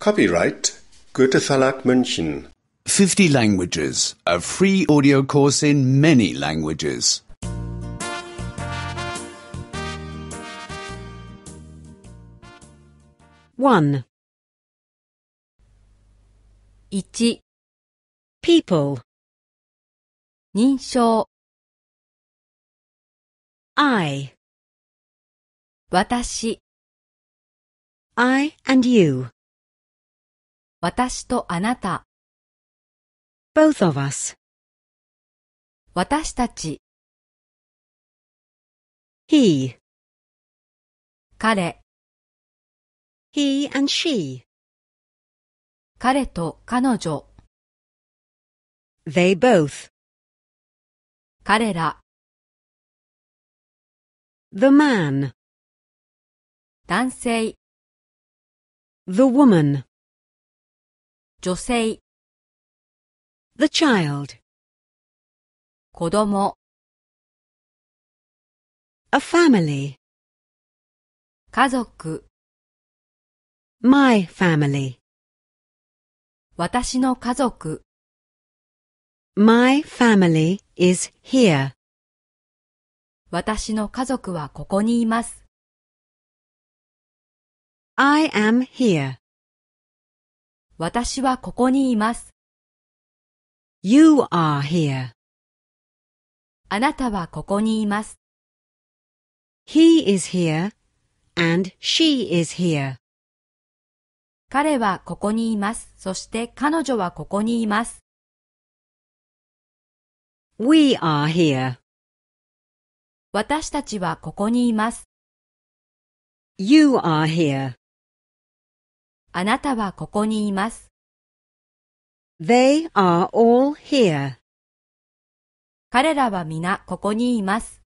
Copyright Goethe Verlag München. 50 Languages, a free audio course in many languages. One. 1. People 認証 I 私 I and you 私とあなた。Both of us. 私たち。He. 彼。He and she. 彼と彼女。They both. 彼ら。The man. 男性。The woman. 女性 the child 子供 a family 家族 my family 私の家族 my family is here 私の家族はここにいます I am here 私はここにいます。You are here. あなたはここにいます。He is here and she is here. 彼はここにいます。そして彼女はここにいます。We are here. 私たちはここにいます。You are here. あなたはここにいます。They are all here. 彼らは皆ここにいます。